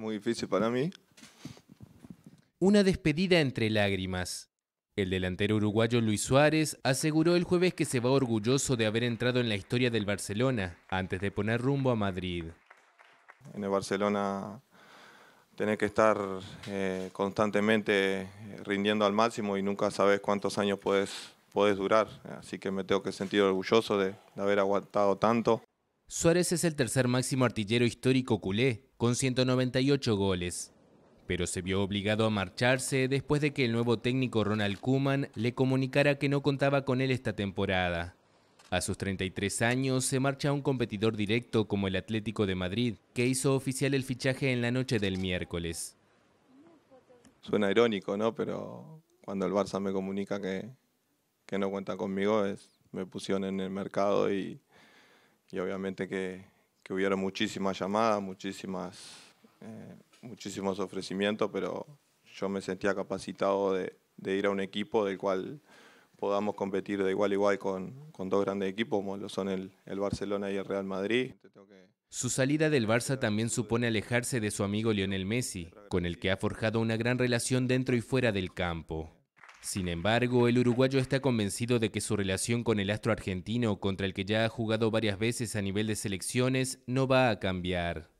muy difícil para mí. Una despedida entre lágrimas. El delantero uruguayo Luis Suárez aseguró el jueves que se va orgulloso de haber entrado en la historia del Barcelona antes de poner rumbo a Madrid. En el Barcelona tenés que estar eh, constantemente eh, rindiendo al máximo y nunca sabes cuántos años puedes, puedes durar. Así que me tengo que sentir orgulloso de haber aguantado tanto. Suárez es el tercer máximo artillero histórico culé, con 198 goles. Pero se vio obligado a marcharse después de que el nuevo técnico Ronald Kuman le comunicara que no contaba con él esta temporada. A sus 33 años se marcha a un competidor directo como el Atlético de Madrid, que hizo oficial el fichaje en la noche del miércoles. Suena irónico, ¿no? Pero cuando el Barça me comunica que, no cuenta conmigo, me pusieron en el mercado y, y obviamente que, que hubiera muchísimas llamadas, muchísimas, eh, muchísimos ofrecimientos, pero yo me sentía capacitado de, ir a un equipo del cual podamos competir de igual a igual con, dos grandes equipos como lo son el Barcelona y el Real Madrid. Su salida del Barça también supone alejarse de su amigo Lionel Messi, con el que ha forjado una gran relación dentro y fuera del campo. Sin embargo, el uruguayo está convencido de que su relación con el astro argentino, contra el que ya ha jugado varias veces a nivel de selecciones, no va a cambiar.